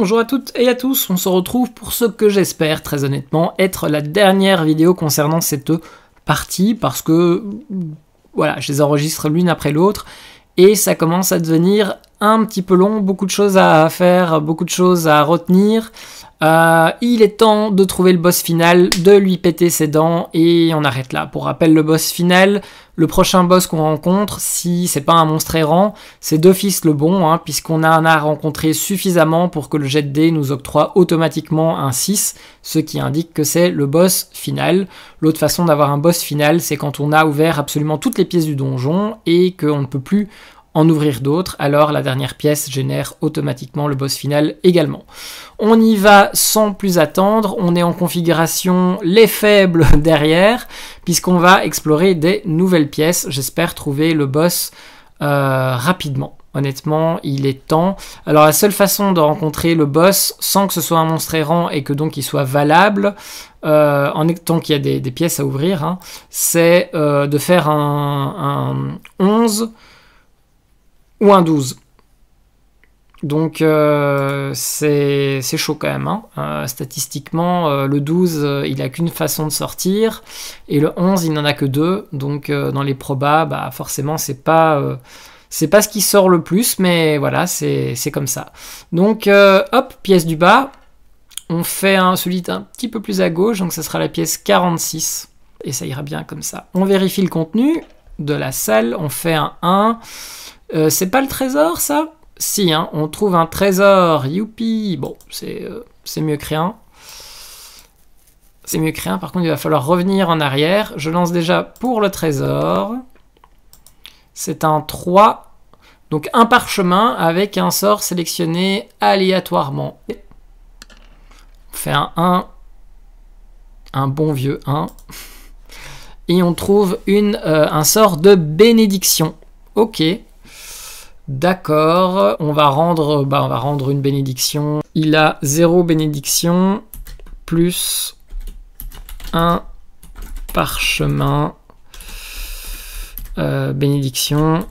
Bonjour à toutes et à tous, on se retrouve pour ce que j'espère très honnêtement être la dernière vidéo concernant cette partie parce que voilà, je les enregistre l'une après l'autre et ça commence à devenir un petit peu long, beaucoup de choses à faire, beaucoup de choses à retenir. Euh, il est temps de trouver le boss final, de lui péter ses dents et on arrête là. Pour rappel, le boss final, le prochain boss qu'on rencontre, si c'est pas un monstre errant, c'est fils le bon, hein, puisqu'on en a rencontré suffisamment pour que le jet de nous octroie automatiquement un 6, ce qui indique que c'est le boss final. L'autre façon d'avoir un boss final, c'est quand on a ouvert absolument toutes les pièces du donjon et qu'on ne peut plus en ouvrir d'autres, alors la dernière pièce génère automatiquement le boss final également. On y va sans plus attendre, on est en configuration les faibles derrière, puisqu'on va explorer des nouvelles pièces, j'espère trouver le boss euh, rapidement. Honnêtement, il est temps. Alors la seule façon de rencontrer le boss sans que ce soit un monstre errant et que donc il soit valable, euh, en tant qu'il y a des, pièces à ouvrir, hein, c'est euh, de faire un, un 11 ou un 12. Donc euh, c'est chaud quand même. Hein. Euh, statistiquement, euh, le 12, il n'a qu'une façon de sortir, et le 11, il n'en a que deux. Donc dans les probas, bah, forcément, c'est pas... c'est pas ce qui sort le plus, mais voilà, c'est comme ça. Donc, hop, pièce du bas. On fait un, celui un petit peu plus à gauche, donc ça sera la pièce 46. Et ça ira bien comme ça. On vérifie le contenu de la salle, on fait un 1. Euh, c'est pas le trésor, ça Si, hein, on trouve un trésor, youpi Bon, euh, c'est mieux que rien. C'est mieux que rien, par contre, il va falloir revenir en arrière. Je lance déjà pour le trésor. C'est un 3, donc un parchemin avec un sort sélectionné aléatoirement. On fait un 1, un bon vieux 1. Et on trouve euh, un sort de bénédiction. Ok. D'accord, on va rendre bah, on va rendre une bénédiction. Il a 0 bénédiction plus un parchemin euh, bénédiction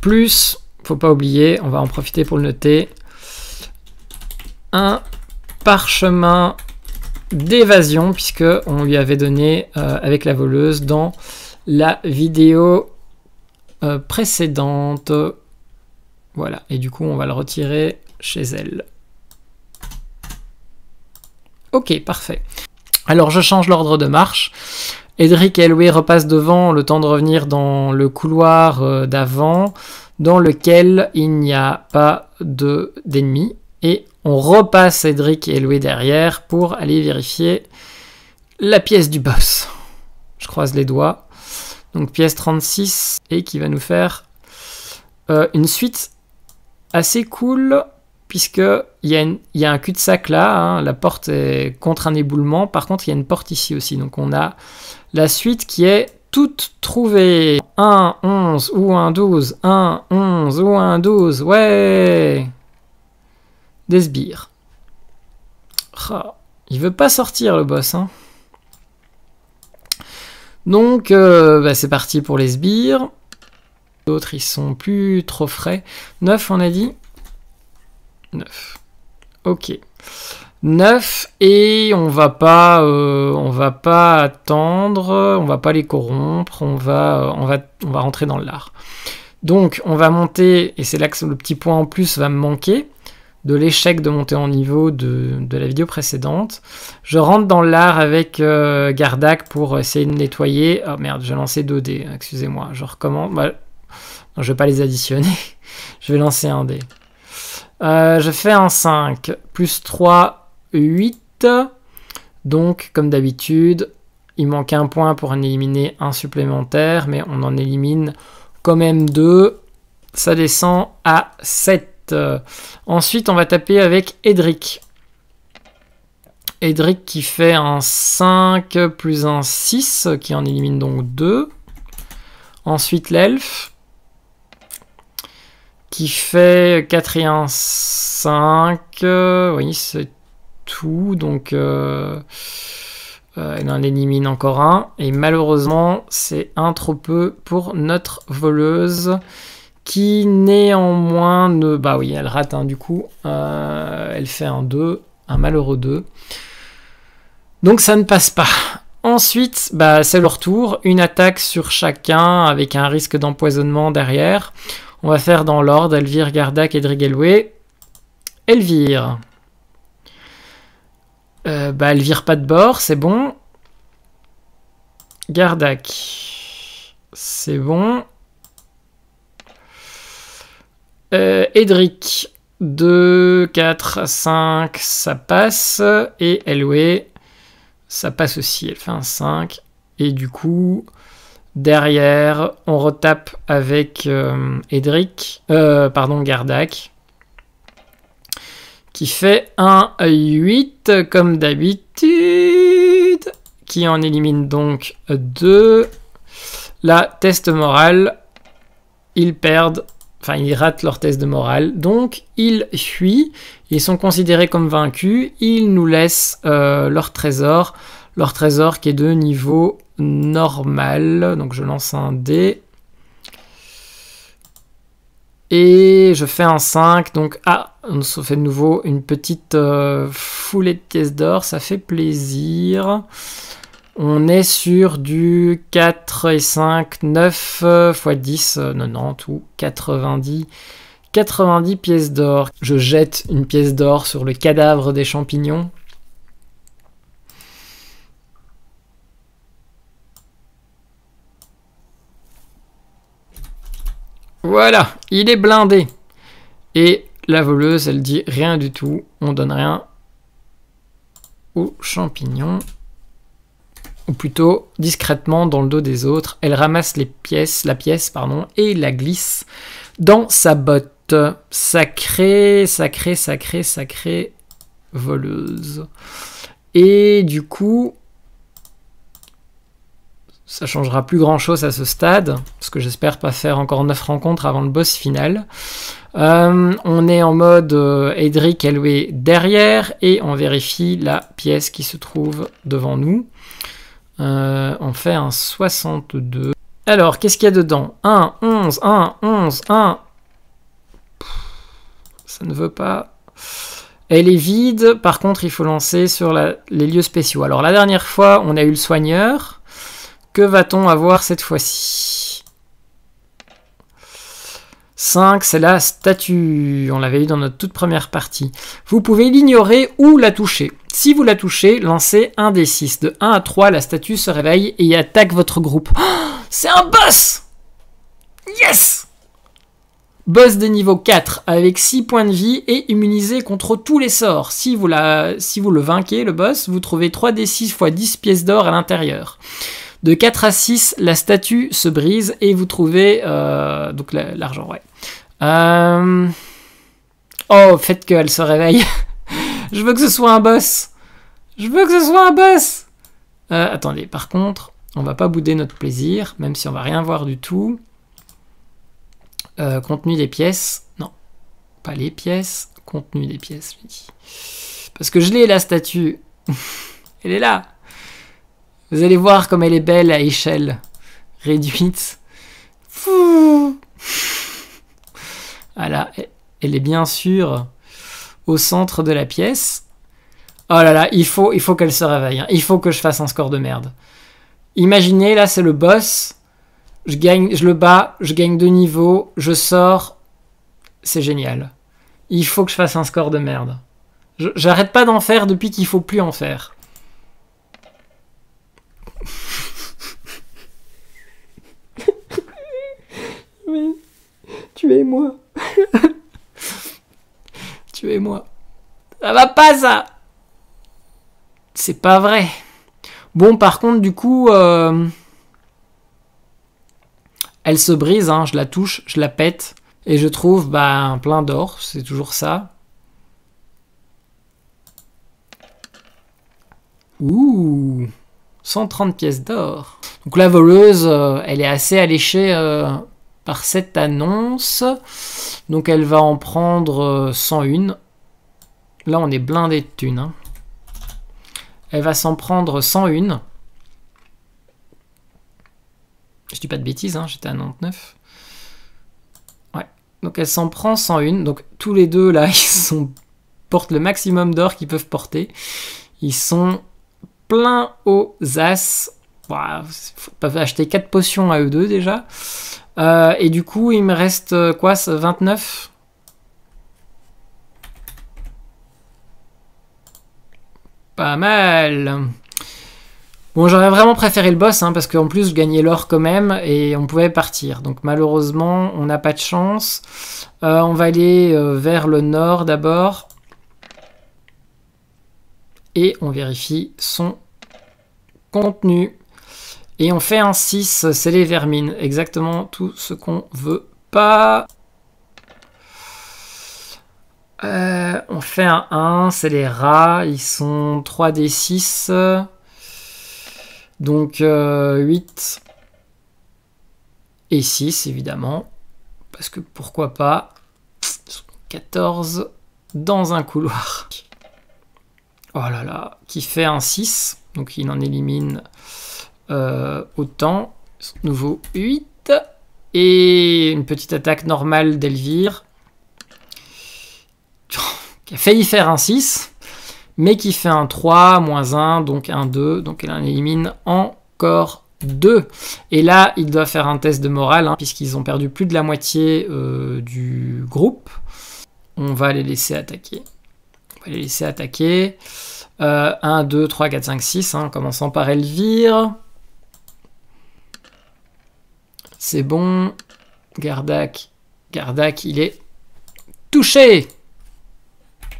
plus faut pas oublier, on va en profiter pour le noter un parchemin d'évasion puisque on lui avait donné euh, avec la voleuse dans la vidéo euh, précédente. Voilà, et du coup on va le retirer chez elle. Ok, parfait. Alors je change l'ordre de marche. Edric et louis repassent devant le temps de revenir dans le couloir euh, d'avant dans lequel il n'y a pas d'ennemis. et on repasse Edric et louis derrière pour aller vérifier la pièce du boss. Je croise les doigts donc pièce 36, et qui va nous faire euh, une suite assez cool, puisqu'il y, a y a un cul-de-sac là, hein. la porte est contre un éboulement, par contre il y a une porte ici aussi, donc on a la suite qui est toute trouvée. 1, 11 ou 1, 12, 1, 11 ou 1, 12, ouais Des sbires. Oh, il veut pas sortir le boss, hein. Donc euh, bah, c'est parti pour les sbires. D'autres ils sont plus trop frais. 9 on a dit 9. Ok. 9 et on va pas euh, on va pas attendre, on va pas les corrompre, on va euh, on va on va rentrer dans l'art. Donc on va monter et c'est là que le petit point en plus va me manquer de l'échec de monter en niveau de, la vidéo précédente. Je rentre dans l'art avec euh, Gardac pour essayer de nettoyer. Oh merde, j'ai lancé 2 dés, excusez-moi. Je recommande... Je bah, ne je vais pas les additionner. je vais lancer un dé. Euh, je fais un 5, plus 3, 8. Donc, comme d'habitude, il manque un point pour en éliminer un supplémentaire, mais on en élimine quand même deux. Ça descend à 7. Euh, ensuite, on va taper avec Edric. Edric qui fait un 5 plus un 6, qui en élimine donc 2. Ensuite, l'elfe, qui fait 4 et 1, 5. Oui, c'est tout. Donc, euh, euh, elle en élimine encore un. Et malheureusement, c'est un trop peu pour notre voleuse qui néanmoins ne... Bah oui, elle rate hein, du coup. Euh, elle fait un 2, un malheureux 2. Donc ça ne passe pas. Ensuite, bah, c'est leur tour. Une attaque sur chacun avec un risque d'empoisonnement derrière. On va faire dans l'ordre Elvire, Gardac et Drigelway. Elvire. Euh, bah, Elvire pas de bord, c'est bon. Gardac. C'est bon. Edric, 2, 4, 5, ça passe. Et Elway, ça passe aussi. Elle fait un 5. Et du coup, derrière, on retape avec Edric, euh, euh, pardon, Gardak, qui fait un 8 comme d'habitude, qui en élimine donc 2. Là, test moral, ils perdent enfin ils ratent leur test de morale, donc ils fuient, ils sont considérés comme vaincus, ils nous laissent euh, leur trésor, leur trésor qui est de niveau normal, donc je lance un dé, et je fais un 5, donc ah, on se fait de nouveau une petite euh, foulée de pièces d'or, ça fait plaisir. On est sur du 4 et 5, 9 x 10, 90 ou 90. 90 pièces d'or. Je jette une pièce d'or sur le cadavre des champignons. Voilà, il est blindé. Et la voleuse, elle dit rien du tout, on donne rien aux champignons ou plutôt discrètement dans le dos des autres. Elle ramasse les pièces, la pièce pardon, et la glisse dans sa botte. Sacrée, sacrée, sacrée, sacrée voleuse. Et du coup, ça changera plus grand chose à ce stade, parce que j'espère pas faire encore 9 rencontres avant le boss final. Euh, on est en mode Edric, euh, elle est derrière et on vérifie la pièce qui se trouve devant nous. Euh, on fait un 62. Alors, qu'est-ce qu'il y a dedans 1, 11, 1, 11, 1. ça ne veut pas. Elle est vide, par contre, il faut lancer sur les lieux spéciaux. Alors, la dernière fois, on a eu le soigneur. Que va-t-on avoir cette fois-ci 5, c'est la statue. On l'avait eu dans notre toute première partie. Vous pouvez l'ignorer ou la toucher. Si vous la touchez, lancez un des 6. De 1 à 3, la statue se réveille et attaque votre groupe. c'est un boss Yes Boss de niveau 4 avec 6 points de vie et immunisé contre tous les sorts. Si vous, si vous le vainquez, le boss, vous trouvez 3d6 x 10 pièces d'or à l'intérieur. De 4 à 6, la statue se brise et vous trouvez euh, donc l'argent, ouais. Euh, oh, faites qu'elle se réveille. je veux que ce soit un boss. Je veux que ce soit un boss. Euh, attendez, par contre, on va pas bouder notre plaisir, même si on va rien voir du tout. Euh, contenu des pièces. Non, pas les pièces. Contenu des pièces, lui. Parce que je l'ai, la statue. elle est là. Vous allez voir comme elle est belle à échelle réduite. Ah Elle est bien sûr au centre de la pièce. Oh là là, il faut, il faut qu'elle se réveille. Hein. Il faut que je fasse un score de merde. Imaginez, là, c'est le boss. Je gagne, je le bats, je gagne deux niveaux, je sors. C'est génial. Il faut que je fasse un score de merde. J'arrête pas d'en faire depuis qu'il faut plus en faire. oui. Tu es moi. tu es moi. Ça va pas ça C'est pas vrai. Bon, par contre, du coup, euh, elle se brise, hein. je la touche, je la pète, et je trouve bah, plein d'or, c'est toujours ça. Ouh 130 pièces d'or. Donc la voleuse, euh, elle est assez alléchée euh, par cette annonce. Donc elle va en prendre 101. Euh, là, on est blindé de thunes. Hein. Elle va s'en prendre 101. Je dis pas de bêtises, hein, j'étais à 99. Ouais, donc elle s'en prend 101. Donc tous les deux, là, ils sont, portent le maximum d'or qu'ils peuvent porter. Ils sont pleins aux as. Ils peuvent acheter 4 potions à eux deux déjà. Euh, et du coup, il me reste euh, quoi 29 Pas mal. Bon, j'aurais vraiment préféré le boss, hein, parce qu'en plus, je gagnais l'or quand même, et on pouvait partir. Donc malheureusement, on n'a pas de chance. Euh, on va aller vers le nord d'abord. Et on vérifie son contenu. Et on fait un 6, c'est les vermines. Exactement tout ce qu'on veut pas. Euh, on fait un 1, c'est les rats. Ils sont 3d6. Donc 8 euh, et 6 évidemment. Parce que pourquoi pas 14 dans un couloir. Oh là là, qui fait un 6. Donc il en élimine euh, autant. Nouveau 8. Et une petite attaque normale d'Elvire. Qui a failli faire un 6. Mais qui fait un 3, moins 1, donc un 2. Donc elle en élimine encore 2. Et là, il doit faire un test de morale, hein, puisqu'ils ont perdu plus de la moitié euh, du groupe. On va les laisser attaquer. On va les laisser attaquer. 1, 2, 3, 4, 5, 6, commençant par Elvire. C'est bon. Gardak. Gardak, il est touché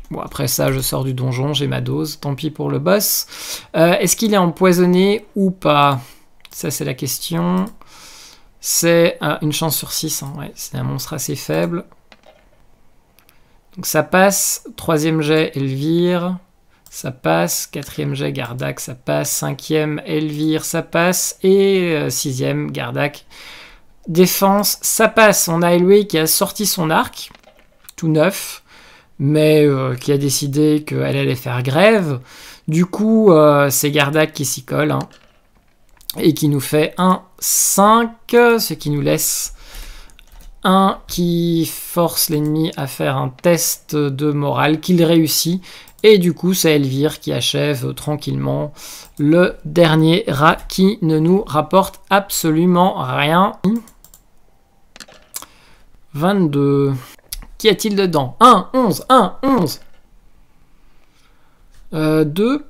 Bon, après ça, je sors du donjon, j'ai ma dose, tant pis pour le boss. Euh, est-ce qu'il est empoisonné ou pas Ça, c'est la question. C'est euh, une chance sur 6, hein. c'est un monstre assez faible. Donc ça passe, troisième jet, Elvire, ça passe, quatrième jet, Gardak, ça passe, cinquième, Elvire, ça passe, et euh, sixième, Gardak, Défense, ça passe. On a Elway qui a sorti son arc, tout neuf, mais euh, qui a décidé qu'elle allait faire grève. Du coup, euh, c'est Gardak qui s'y colle. Hein, et qui nous fait un 5, ce qui nous laisse un qui force l'ennemi à faire un test de morale qu'il réussit. Et du coup, c'est Elvire qui achève tranquillement le dernier rat qui ne nous rapporte absolument rien. 22. Qu'y a-t-il dedans 1, 11, 1, 11. 2.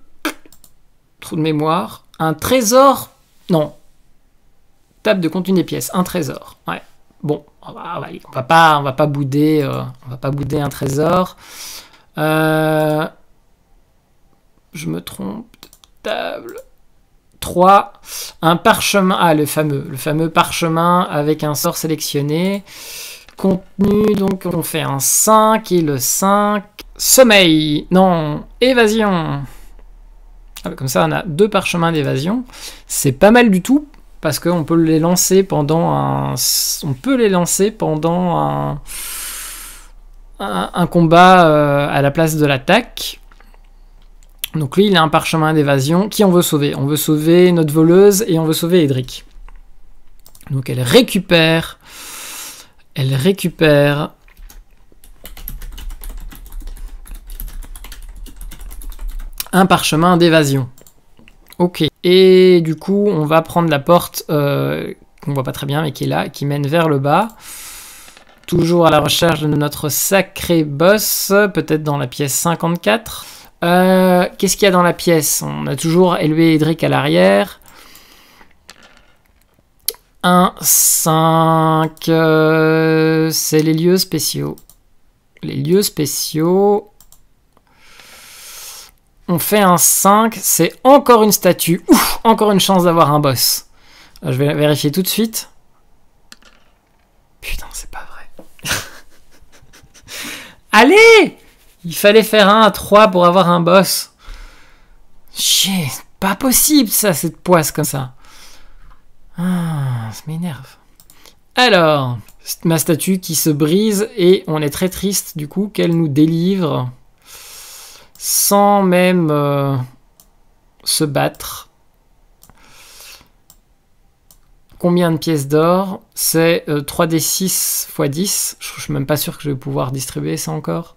Trou de mémoire. Un trésor. Non. Table de contenu des pièces. Un trésor. Ouais. Bon, on va, va pas, on va pas bouder, euh, on va pas bouder un trésor. Euh, je me trompe. Table. 3. Un parchemin. Ah, le fameux. Le fameux parchemin avec un sort sélectionné contenu, donc on fait un 5 et le 5, sommeil, non, évasion. Ah, comme ça, on a deux parchemins d'évasion. C'est pas mal du tout parce qu'on peut les lancer pendant un, on peut les lancer pendant un, un, combat euh, à la place de l'attaque. Donc lui, il a un parchemin d'évasion. Qui on veut sauver On veut sauver notre voleuse et on veut sauver Edric. Donc elle récupère elle récupère un parchemin d'évasion. Ok. Et du coup, on va prendre la porte euh, qu'on voit pas très bien, mais qui est là, qui mène vers le bas. Toujours à la recherche de notre sacré boss, peut-être dans la pièce 54. Euh, qu'est-ce qu'il y a dans la pièce On a toujours élevé Edric à l'arrière. 1, 5. Euh, c'est les lieux spéciaux. Les lieux spéciaux. On fait un 5. C'est encore une statue. Ouf, encore une chance d'avoir un boss. Euh, je vais vérifier tout de suite. Putain, c'est pas vrai. Allez Il fallait faire un à 3 pour avoir un boss. Chier, pas possible ça, cette poisse comme ça. Ah, ça m'énerve. Alors, ma statue qui se brise et on est très triste du coup qu'elle nous délivre sans même euh, se battre. Combien de pièces d'or C'est 3d6 x 10. Je, ne suis même pas sûr que je vais pouvoir distribuer ça encore.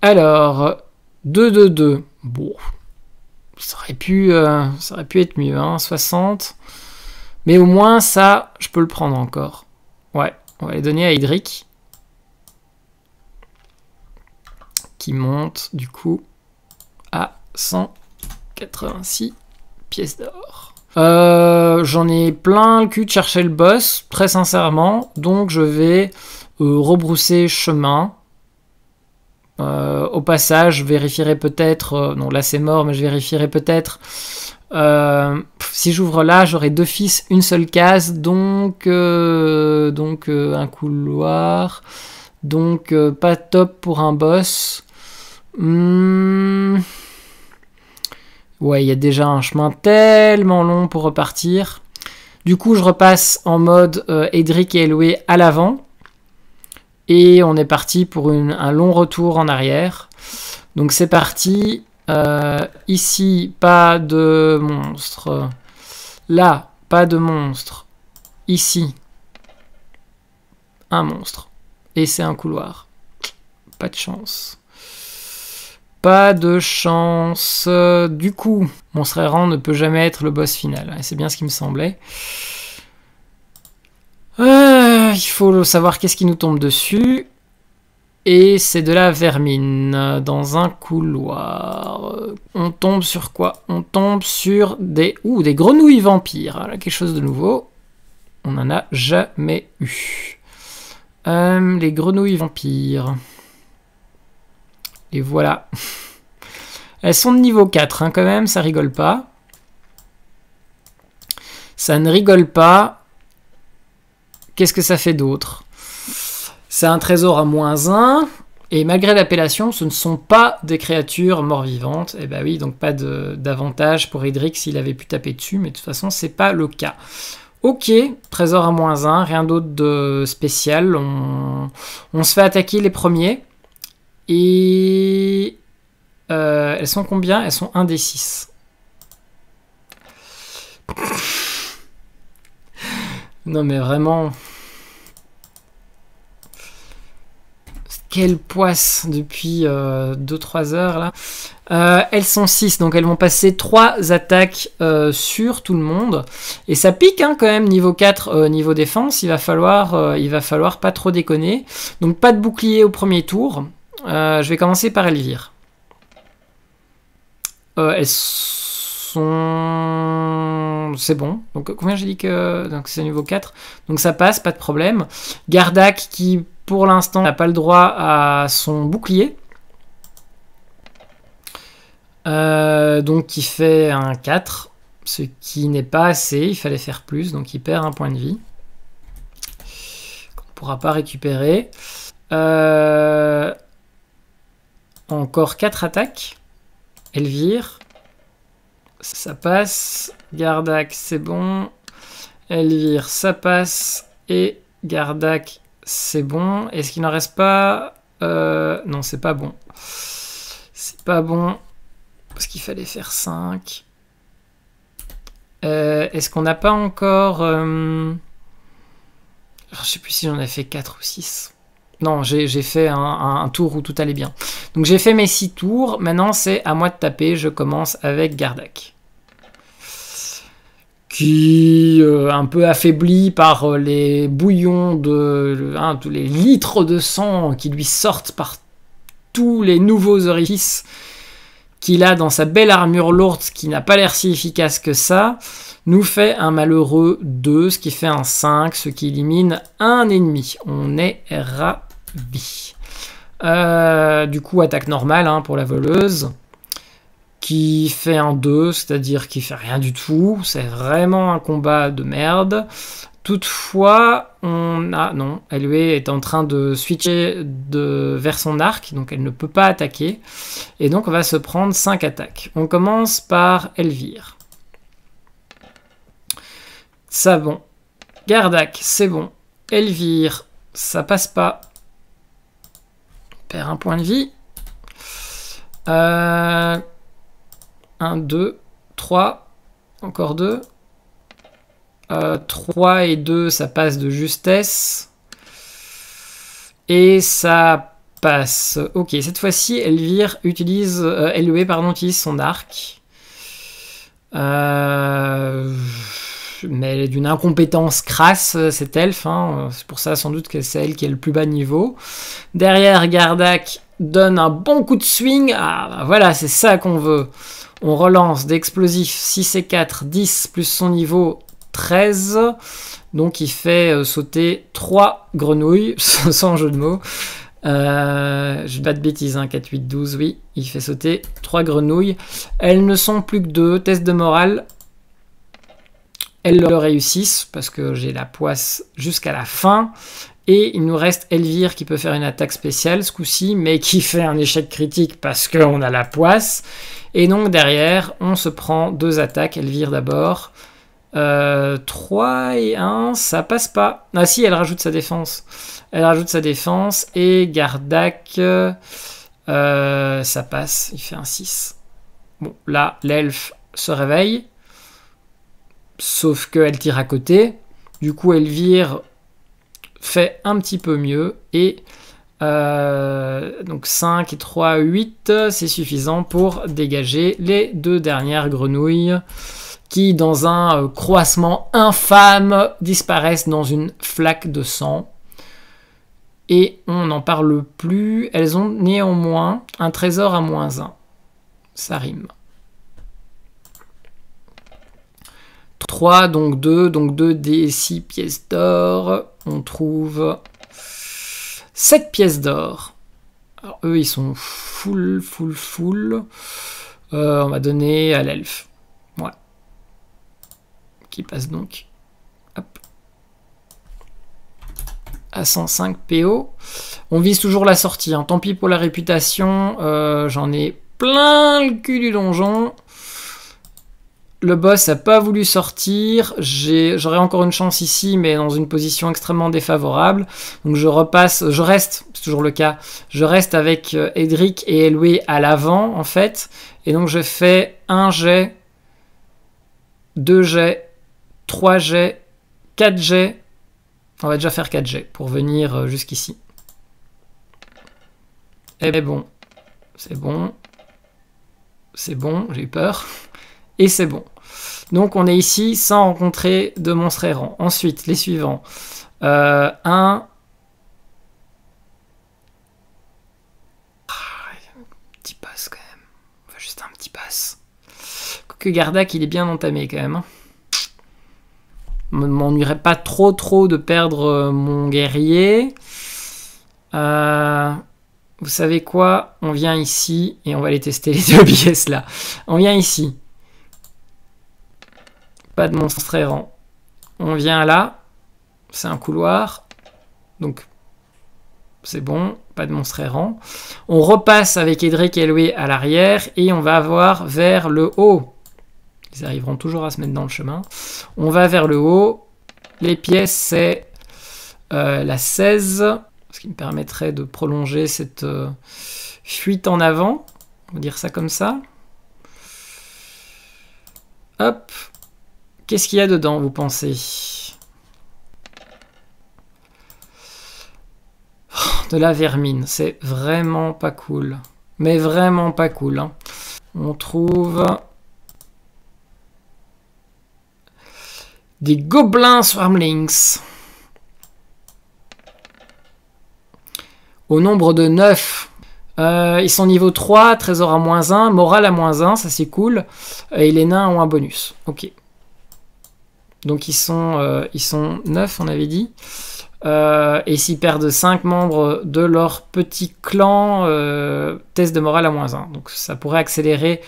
Alors, 2 2 2. Bon, ça aurait pu, euh, pu être mieux, hein, 60. Mais au moins, ça, je peux le prendre encore. Ouais, on va les donner à Hydric. Qui monte, du coup, à 186 pièces d'or. Euh, j'en ai plein le cul de chercher le boss, très sincèrement. Donc, je vais euh, rebrousser chemin. Euh, au passage, je vérifierai peut-être. Euh, non, là c'est mort, mais je vérifierai peut-être. Euh, si j'ouvre là, j'aurai deux fils, une seule case, donc donc un couloir, donc pas top pour un boss. Hmm. Ouais, il y a déjà un chemin tellement long pour repartir. Du coup, je repasse en mode Edric et Eloé à l'avant. Et on est parti pour un long retour en arrière. Donc c'est parti. Euh, ici, pas de monstre. Là, pas de monstre. Ici, un monstre. Et c'est un couloir. Pas de chance. Pas de chance. Du coup, mon errant ne peut jamais être le boss final. C'est bien ce qui me semblait il faut savoir qu'est-ce qui nous tombe dessus. Et c'est de la vermine dans un couloir. On tombe sur quoi On tombe sur des... ou des grenouilles vampires. quelque chose de nouveau. On n'en a jamais eu. Euh, les grenouilles vampires. Et voilà. Elles sont de niveau 4 hein, quand même, ça rigole pas. Ça ne rigole pas. Qu'est-ce que ça fait d'autre C'est un trésor à moins 1, et malgré l'appellation, ce ne sont pas des créatures mort-vivantes. Et eh bah ben oui, donc pas d'avantage pour Hydrix s'il avait pu taper dessus, mais de toute façon, c'est pas le cas. Ok, trésor à moins 1, rien d'autre de spécial. On, se fait attaquer les premiers. Et. Euh, elles sont combien Elles sont 1 des 6. Non mais vraiment... Quelle poisse depuis 2-3 euh, heures là. Euh, elles sont 6, donc elles vont passer 3 attaques euh, sur tout le monde. Et ça pique hein, quand même, niveau 4, niveau défense, il va, falloir, il va falloir pas trop déconner. Donc pas de bouclier au premier tour. je vais commencer par Elvire. elles sont c'est bon. Donc combien j'ai dit que donc c'est niveau 4. Donc ça passe, pas de problème. Gardak qui pour l'instant n'a pas le droit à son bouclier. Euh, donc il fait un 4, ce qui n'est pas assez, il fallait faire plus, donc il perd un point de vie. Qu'on ne pourra pas récupérer. Euh, encore 4 attaques. Elvire ça passe. Gardak, c'est bon. Elvire, ça passe. Et Gardak, c'est bon. Est-ce qu'il n'en reste pas euh, Non, c'est pas bon. C'est pas bon. Parce qu'il fallait faire 5. Euh, est-ce qu'on n'a pas encore... Je euh, ne je sais plus si j'en ai fait 4 ou 6. Non, j'ai fait un, tour où tout allait bien. Donc j'ai fait mes 6 tours. Maintenant, c'est à moi de taper. Je commence avec Gardak. Qui euh, un peu affaibli par euh, les bouillons de. Hein, tous les litres de sang qui lui sortent par tous les nouveaux orifices qu'il a dans sa belle armure lourde qui n'a pas l'air si efficace que ça, nous fait un malheureux 2, ce qui fait un 5, ce qui élimine un ennemi. On est rapide. B. Euh, du coup, attaque normale hein, pour la voleuse, qui fait un 2, c'est-à-dire qui fait rien du tout. C'est vraiment un combat de merde. Toutefois, on a... Non, elle est en train de switcher de... vers son arc, donc elle ne peut pas attaquer. Et donc on va se prendre 5 attaques. On commence par Elvire. Ça bon. Gardak, c'est bon. Elvire, ça passe pas un point de vie. 1, 2, 3, encore 2. 3 euh, et 2, ça passe de justesse. Et ça passe. Ok, cette fois-ci, Elvire utilise, euh, est pardon, utilise son arc. Euh mais d'une incompétence crasse, euh, cette elfe. Hein. C'est pour ça sans doute que c'est elle qui est le plus bas niveau. Derrière, Gardak donne un bon coup de swing. Ah, bah voilà, c'est ça qu'on veut. On relance d'explosifs 6 et 4, 10 plus son niveau 13. Donc il fait euh, sauter 3 grenouilles, sans jeu de mots. Euh, je pas de bêtises, 4, 8, 12, oui. Il fait sauter 3 grenouilles. Elles ne sont plus que 2. Test de morale, elles le réussissent parce que j'ai la poisse jusqu'à la fin. Et il nous reste Elvire qui peut faire une attaque spéciale ce coup-ci, mais qui fait un échec critique parce qu'on a la poisse. Et donc derrière, on se prend deux attaques. Elvire d'abord. 3 euh, et 1, ça passe pas. Ah si, elle rajoute sa défense. Elle rajoute sa défense. Et Gardak, euh, ça passe. Il fait un 6. Bon, là, l'elfe se réveille. Sauf qu'elle tire à côté. Du coup, Elvire fait un petit peu mieux. Et euh, donc 5 et 3, 8, c'est suffisant pour dégager les deux dernières grenouilles qui, dans un euh, croissement infâme, disparaissent dans une flaque de sang. Et on n'en parle plus. Elles ont néanmoins un trésor à moins 1. Ça rime. 3, donc 2, donc 2 des 6 pièces d'or. On trouve 7 pièces d'or. Alors eux, ils sont full, full, full. Euh, on va donner à l'elfe. Voilà. Qui passe donc Hop. à 105 PO. On vise toujours la sortie. Hein. Tant pis pour la réputation. Euh, j'en ai plein le cul du donjon. Le boss n'a pas voulu sortir, j'aurais encore une chance ici, mais dans une position extrêmement défavorable. Donc je repasse, je reste, c'est toujours le cas, je reste avec euh, Edric et Eloué à l'avant en fait. Et donc je fais un jet, deux jets, trois jets, quatre jets. On va déjà faire 4 jets pour venir euh, jusqu'ici. Et eh ben, bon, c'est bon, c'est bon, j'ai eu peur. Et c'est bon. Donc on est ici sans rencontrer de monstre errant. Ensuite, les suivants. 1. Euh, un ah, petit passe quand même. Enfin, juste un petit passe Que Gardak, il est bien entamé quand même. Hein. M'ennuierait pas trop trop de perdre euh, mon guerrier. Euh, vous savez quoi On vient ici et on va aller tester les deux pièces là. On vient ici. Pas de monstre errant. On vient là. C'est un couloir. Donc, c'est bon. Pas de monstre errant. On repasse avec Edric et Louis à l'arrière. Et on va voir vers le haut. Ils arriveront toujours à se mettre dans le chemin. On va vers le haut. Les pièces, c'est euh, la 16. Ce qui me permettrait de prolonger cette euh, fuite en avant. On va dire ça comme ça. Hop, Qu'est-ce qu'il y a dedans, vous pensez oh, De la vermine, c'est vraiment pas cool. Mais vraiment pas cool. Hein. On trouve... Des gobelins swarmlings. Au nombre de 9. Euh, ils sont niveau 3, trésor à moins 1, morale à moins 1, ça c'est cool. Et les nains ont un bonus. Ok. Donc ils sont, euh, ils sont 9, on avait dit. Euh, et s'ils perdent 5 membres de leur petit clan, euh, test de morale à moins 1. Donc ça pourrait accélérer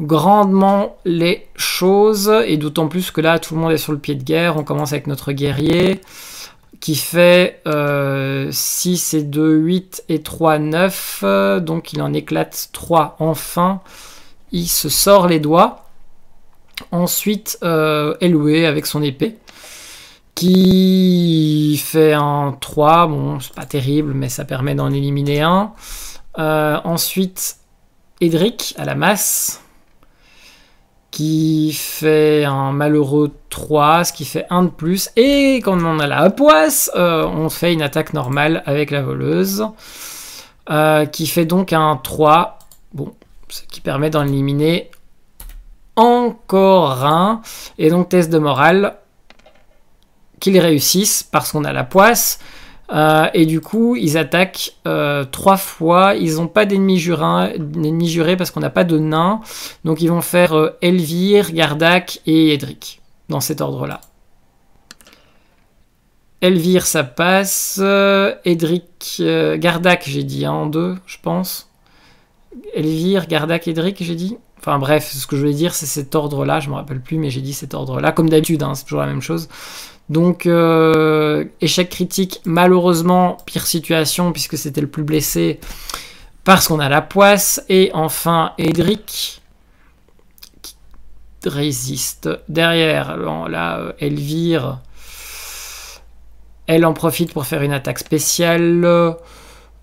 grandement les choses, et d'autant plus que là, tout le monde est sur le pied de guerre. On commence avec notre guerrier, qui fait 6 et 2, 8 et 3, 9. Donc il en éclate 3 enfin. Il se sort les doigts. Ensuite, Eloué euh, avec son épée, qui fait un 3, bon, c'est pas terrible, mais ça permet d'en éliminer un. Euh, ensuite, Edric à la masse, qui fait un malheureux 3, ce qui fait un de plus. Et quand on a la poisse, euh, on fait une attaque normale avec la voleuse, qui fait donc un 3, bon, ce qui permet d'en éliminer encore un. Et donc test de morale, qu'ils réussissent parce qu'on a la poisse. Euh, et du coup, ils attaquent euh, trois fois. Ils n'ont pas d'ennemis jurés parce qu'on n'a pas de nains. Donc ils vont faire euh, Elvire, Gardak et Edric dans cet ordre-là. Elvire, ça passe. Edric, Gardak, j'ai dit hein, en deux, je pense. Elvire, Gardak, Edric, j'ai dit. Enfin bref, ce que je voulais dire, c'est cet ordre-là, je ne me rappelle plus, mais j'ai dit cet ordre-là, comme d'habitude, hein, c'est toujours la même chose. Donc, euh, échec critique, malheureusement, pire situation, puisque c'était le plus blessé, parce qu'on a la poisse. Et enfin, Edric, qui résiste. Derrière, Alors là, Elvire, elle en profite pour faire une attaque spéciale.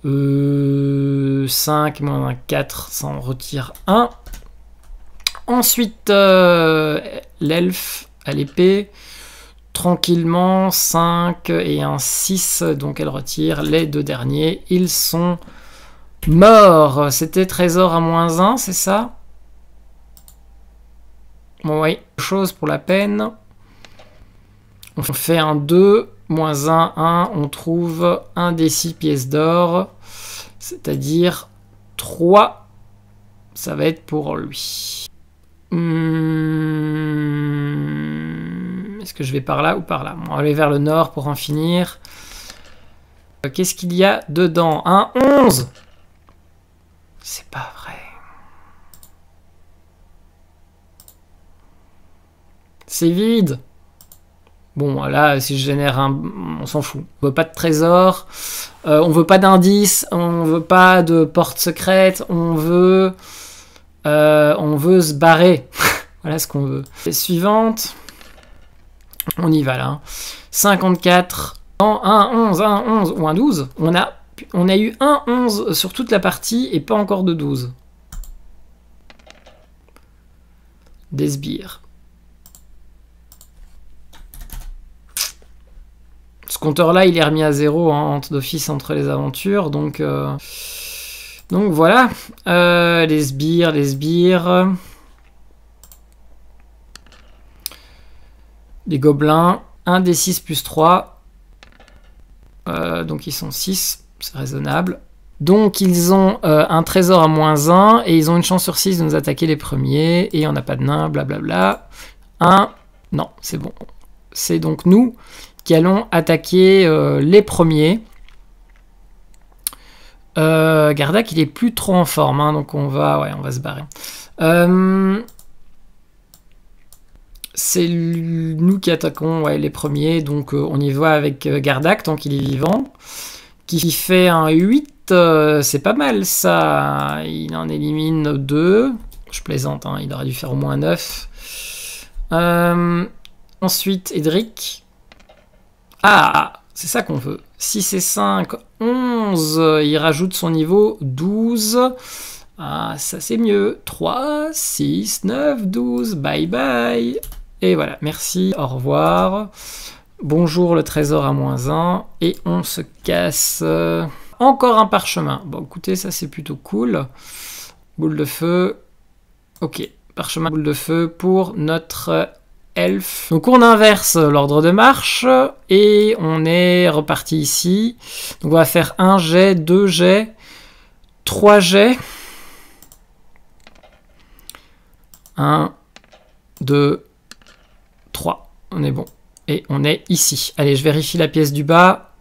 5, euh, moins 4, ça en retire 1. Ensuite, euh, l'elfe à l'épée. Tranquillement, 5 et un 6. Donc elle retire les deux derniers. Ils sont morts. C'était trésor à moins 1, c'est ça oui. Chose pour la peine. On fait un 2, moins 1, 1. On trouve un des 6 pièces d'or. C'est-à-dire 3. Ça va être pour lui. Hmm, est-ce que je vais par là ou par là On va aller vers le nord pour en finir. Euh, qu'est-ce qu'il y a dedans Un 11 C'est pas vrai. C'est vide. Bon, là, si je génère un... On s'en fout. On veut pas de trésor. Euh, on veut pas d'indice. On veut pas de porte secrète. On veut... Euh, on veut se barrer. voilà ce qu'on veut. suivante. On y va là. 54. En 1, 11, 1, 11 ou 1 12, on a, on a eu un 11 sur toute la partie et pas encore de 12. Des sbires. Ce compteur-là, il est remis à zéro hein, d'office entre les aventures, donc... Euh, donc voilà, euh, les sbires, les sbires. Les gobelins, 1 des 6 plus 3. Euh, donc ils sont 6, c'est raisonnable. Donc ils ont euh, un trésor à moins 1 et ils ont une chance sur 6 de nous attaquer les premiers et on n'a pas de nain, blablabla. 1, non, c'est bon. C'est donc nous qui allons attaquer les premiers. Euh, Gardak, il est plus trop en forme, hein, donc on va, ouais, on va se barrer. Euh, c'est nous qui attaquons les premiers, donc euh, on y voit avec Gardak tant qu'il est vivant, qui fait un 8, c'est pas mal ça, il en élimine 2, je plaisante, hein, il aurait dû faire au moins 9. ensuite, Edric. Ah, c'est ça qu'on veut. 6 et 5 11. Il rajoute son niveau 12. Ah, ça c'est mieux. 3, 6, 9, 12. Bye bye. Et voilà, merci, au revoir. Bonjour le trésor à moins 1. Et on se casse. Encore un parchemin. Bon, écoutez, ça c'est plutôt cool. Boule de feu. Ok, parchemin boule de feu pour notre donc on inverse l'ordre de marche et on est reparti ici. Donc on va faire un jet, deux jets, trois jets. 1, 2, 3. On est bon. Et on est ici. Allez, je vérifie la pièce du bas.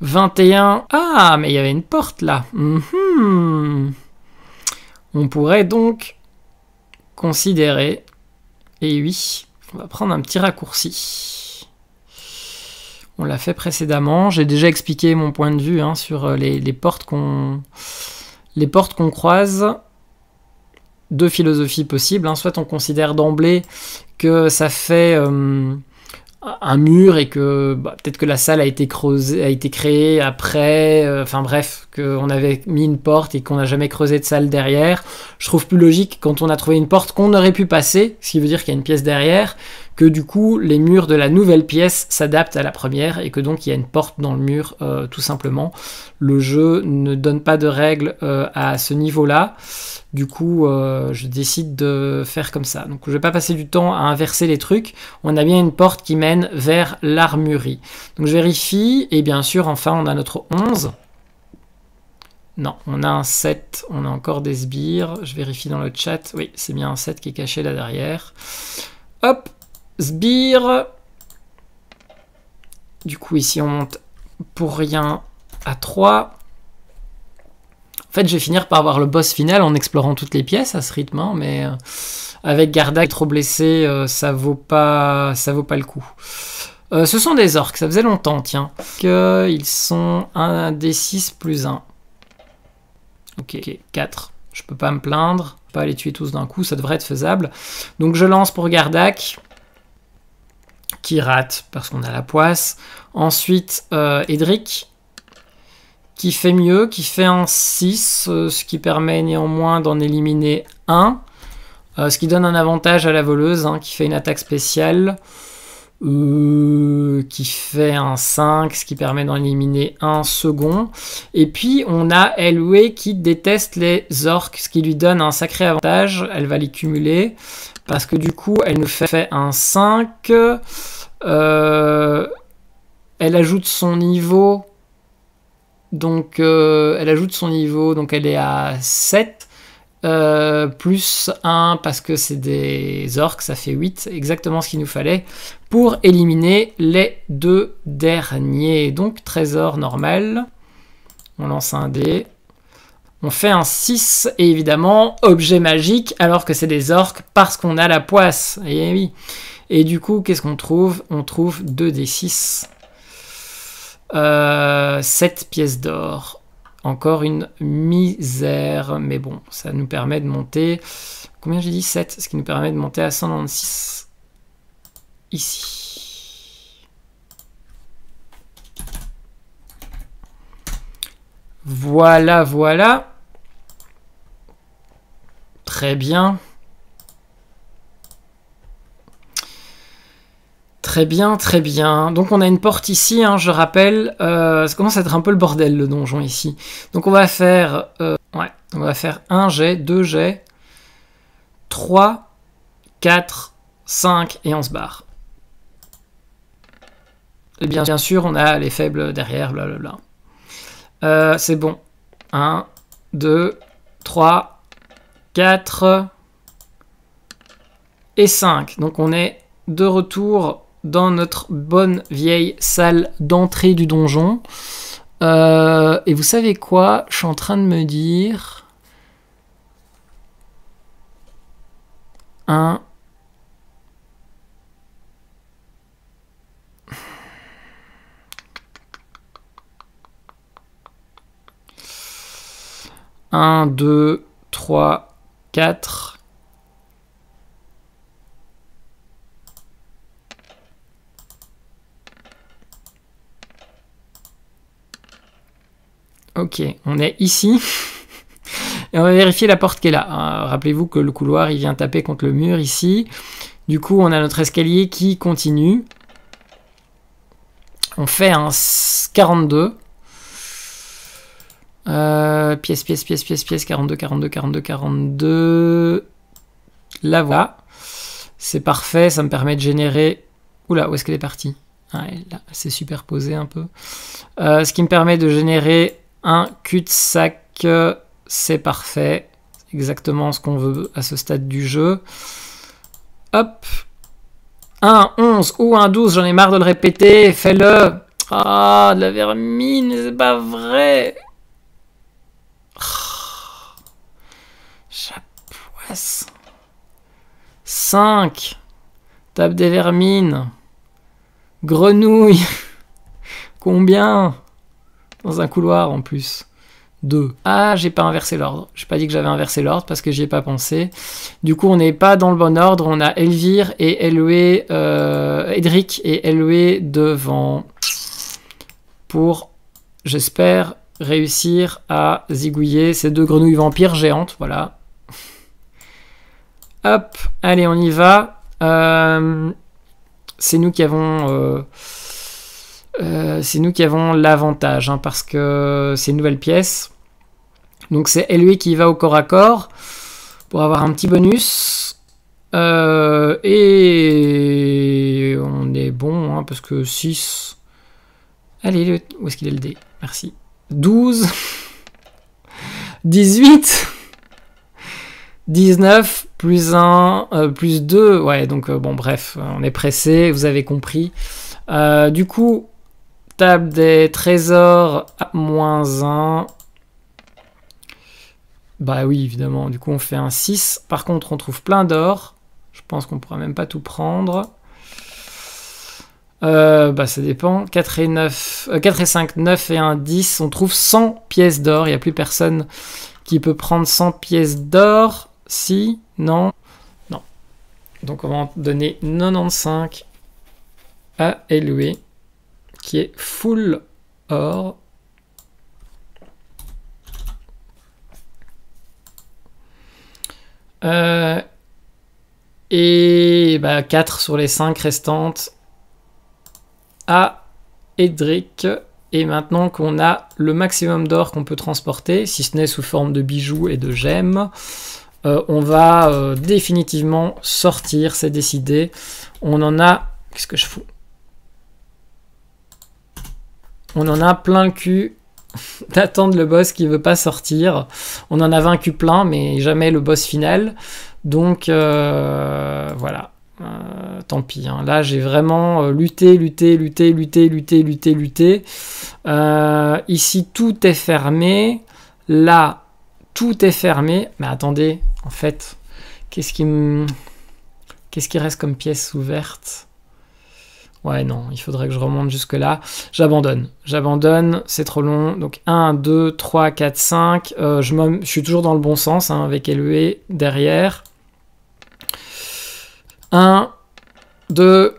21. Ah, mais il y avait une porte là. Mhm. On pourrait donc considérer et oui, on va prendre un petit raccourci. On l'a fait précédemment. J'ai déjà expliqué mon point de vue hein, sur euh, les, portes qu'on les portes qu'on croise. Deux philosophies possibles. Hein. Soit on considère d'emblée que ça fait euh, un mur et que bah, peut-être que la salle a été creusée, a été créée après, euh, enfin bref, qu'on avait mis une porte et qu'on n'a jamais creusé de salle derrière. Je trouve plus logique quand on a trouvé une porte qu'on aurait pu passer, ce qui veut dire qu'il y a une pièce derrière, que du coup les murs de la nouvelle pièce s'adaptent à la première et que donc il y a une porte dans le mur euh, tout simplement. Le jeu ne donne pas de règles euh, à ce niveau-là. Du coup, euh, je décide de faire comme ça. Donc, je ne vais pas passer du temps à inverser les trucs. On a bien une porte qui mène vers l'armurerie. Donc, je vérifie. Et bien sûr, enfin, on a notre 11. Non, on a un 7, on a encore des sbires. Je vérifie dans le chat. Oui, c'est bien un 7 qui est caché là derrière. Hop, sbire. Du coup, ici, on monte pour rien à 3. En fait, je vais finir par avoir le boss final en explorant toutes les pièces à ce rythme, hein, mais euh, avec Gardak trop blessé, euh, ça vaut pas, ça vaut pas le coup. Euh, ce sont des orques, ça faisait longtemps, tiens. Que ils sont 1 des 6 plus 1. Ok, 4. Je peux pas me plaindre. Pas les tuer tous d'un coup, ça devrait être faisable. Donc je lance pour Gardak qui rate parce qu'on a la poisse. Ensuite, euh, Edric qui fait mieux, qui fait un 6, euh, ce qui permet néanmoins d'en éliminer un. Euh, ce qui donne un avantage à la voleuse hein, qui fait une attaque spéciale. Euh, qui fait un 5, ce qui permet d'en éliminer un second. Et puis on a Elway qui déteste les orques, ce qui lui donne un sacré avantage. Elle va les cumuler parce que du coup elle nous fait un 5. Euh, elle ajoute son niveau. Donc euh, elle ajoute son niveau, donc elle est à 7. Euh, plus 1 parce que c'est des orques, ça fait 8, exactement ce qu'il nous fallait pour éliminer les deux derniers. Donc trésor normal, on lance un dé, on fait un 6 et évidemment objet magique alors que c'est des orques parce qu'on a la poisse. Eh et du coup, qu'est-ce qu'on trouve On trouve 2 des 6. 7 euh, pièces d'or. Encore une misère, mais bon, ça nous permet de monter. Combien j'ai dit 7 Ce qui nous permet de monter à 196 ici. Voilà, voilà. Très bien. Très bien, très bien. Donc on a une porte ici, hein, je rappelle. Euh, ça commence à être un peu le bordel le donjon ici. Donc on va faire... Euh, ouais, on va faire un jet, deux jets, 3, 4, 5 et on se barre. Et bien, bien sûr, on a les faibles derrière, blablabla. Euh, C'est bon. 1, 2, 3, 4 et 5. Donc on est de retour dans notre bonne vieille salle d'entrée du donjon. Euh, et vous savez quoi Je suis en train de me dire... Un... Un, deux, trois, quatre... Ok, on est ici. Et on va vérifier la porte qui est là. Hein, rappelez-vous que le couloir, il vient taper contre le mur ici. Du coup, on a notre escalier qui continue. On fait un 42. Euh, pièce, pièce, pièce, pièce, pièce, 42, 42, 42, 42. La voilà. C'est parfait, ça me permet de générer... Oula, où est-ce qu'elle est partie ah, Là, c'est superposé un peu. Euh, ce qui me permet de générer un cul-de-sac, euh, c'est parfait. Exactement ce qu'on veut à ce stade du jeu. Hop. Un 11 ou un 12, j'en ai marre de le répéter. Fais-le. Ah, de la vermine, c'est pas vrai. Japoisse ah. 5. Table des vermines. Grenouille. Combien un couloir en plus. deux Ah, j'ai pas inversé l'ordre. J'ai pas dit que j'avais inversé l'ordre parce que j'y ai pas pensé. Du coup, on n'est pas dans le bon ordre. On a Elvire et Eloé, euh, Edric et Eloé devant pour, j'espère, réussir à zigouiller ces deux grenouilles vampires géantes. Voilà. Hop, allez, on y va. Euh, c'est nous qui avons. Euh, euh, c'est nous qui avons l'avantage, hein, parce que c'est une nouvelle pièce. Donc c'est lui qui va au corps à corps pour avoir un petit bonus. Euh, et on est bon, hein, parce que 6... Allez, où est-ce qu'il est le dé Merci. 12, 18, 19, plus 1, euh, plus 2. Ouais, donc bon, bref, on est pressé, vous avez compris. du coup, Table des trésors, moins 1. Bah oui, évidemment, du coup on fait un 6. Par contre, on trouve plein d'or. Je pense qu'on pourra même pas tout prendre. Euh, bah ça dépend. 4 et, 9, 4 euh, et 5, 9 et 1, 10. On trouve 100 pièces d'or. Il n'y a plus personne qui peut prendre 100 pièces d'or. Si, non, non. Donc on va en donner 95 à Eloué qui est full or euh, et bah, 4 sur les 5 restantes à Edric. Et maintenant qu'on a le maximum d'or qu'on peut transporter, si ce n'est sous forme de bijoux et de gemmes, euh, on va euh, définitivement sortir, c'est décidé. On en a... Qu'est-ce que je fous on en a plein le cul d'attendre le boss qui veut pas sortir. On en a vaincu plein, mais jamais le boss final. Donc euh, voilà. Euh, tant pis. Hein. Là, j'ai vraiment euh, lutté, lutté, lutté, lutté, lutté, lutté, lutté. ici, tout est fermé. Là, tout est fermé. Mais attendez, en fait, qu'est-ce qui, me... qu'est-ce qui reste comme pièce ouverte Ouais, non, il faudrait que je remonte jusque-là. J'abandonne. J'abandonne, c'est trop long. Donc 1, 2, 3, 4, 5. je, je, suis toujours dans le bon sens hein, avec LUE e derrière. 1, 2,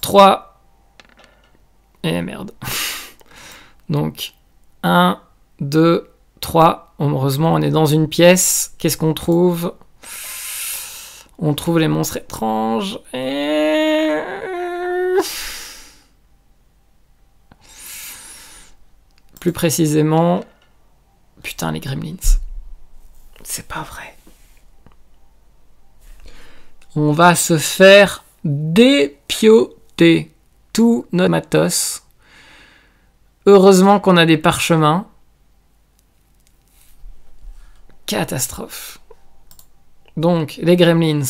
3. Et merde. Donc 1, 2, 3. Heureusement, on est dans une pièce. Qu'est-ce qu'on trouve On trouve les monstres étranges. Et Plus précisément, putain les Gremlins. C'est pas vrai. On va se faire dépioter tout notre matos. Heureusement qu'on a des parchemins. Catastrophe. Donc, les gremlins.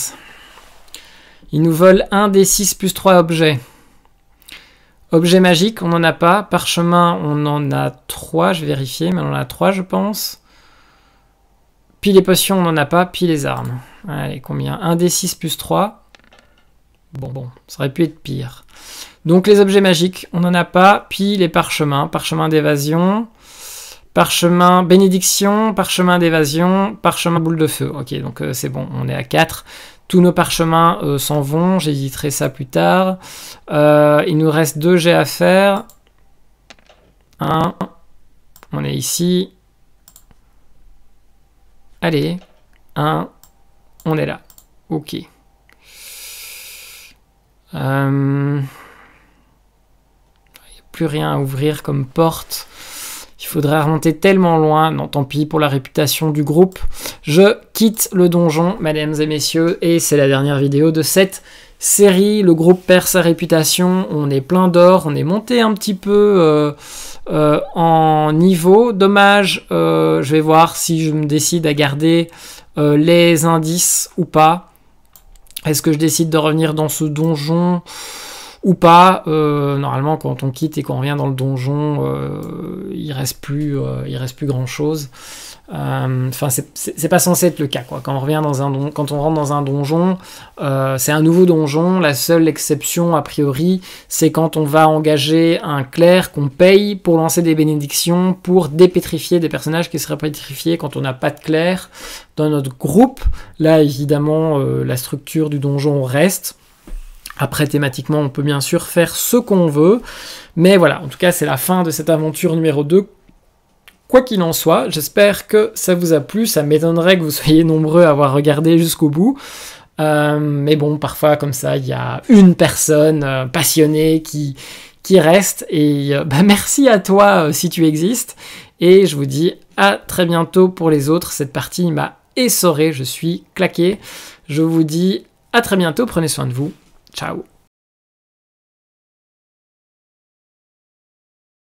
Ils nous volent un des 6 plus 3 objets. Objet magique, on n'en a pas. Parchemin, on en a trois, je vérifier, mais on en a trois, je pense. Puis les potions, on n'en a pas. Puis les armes. Allez, combien 1 des 6 plus 3. Bon, bon, ça aurait pu être pire. Donc les objets magiques, on n'en a pas. Puis les parchemins. Parchemin d'évasion. Parchemin bénédiction, parchemin d'évasion, parchemin boule de feu. Ok, donc euh, c'est bon, on est à 4. Tous nos parchemins euh, s'en vont, j'éditerai ça plus tard. Euh, il nous reste deux jets à faire. Un, on est ici. Allez, un, on est là. Ok. Euh, il a plus rien à ouvrir comme porte. Il faudrait remonter tellement loin. Non, tant pis pour la réputation du groupe. Je quitte le donjon, mesdames et messieurs, et c'est la dernière vidéo de cette série. Le groupe perd sa réputation. On est plein d'or. On est monté un petit peu euh, euh, en niveau. Dommage. Euh, je vais voir si je me décide à garder les indices ou pas. Est-ce que je décide de revenir dans ce donjon ou pas. Euh, normalement, quand on quitte et qu'on revient dans le donjon, euh, il reste plus, euh, il reste plus grand chose. Euh, enfin, c'est pas censé être le cas. Quoi. Quand on revient dans un quand on rentre dans un donjon, c'est un nouveau donjon. La seule exception a priori, c'est quand on va engager un clerc qu'on paye pour lancer des bénédictions, pour dépétrifier des personnages qui seraient pétrifiés quand on n'a pas de clerc dans notre groupe. Là, évidemment, la structure du donjon reste. Après, thématiquement, on peut bien sûr faire ce qu'on veut. Mais voilà, en tout cas, c'est la fin de cette aventure numéro 2 Quoi qu'il en soit, j'espère que ça vous a plu. Ça m'étonnerait que vous soyez nombreux à avoir regardé jusqu'au bout. Euh, mais bon, parfois comme ça, il y a une personne euh, passionnée qui, qui reste. Et euh, bah, merci à toi si tu existes. Et je vous dis à très bientôt pour les autres. Cette partie m'a essoré, je suis claqué. Je vous dis à très bientôt, prenez soin de vous. Ciao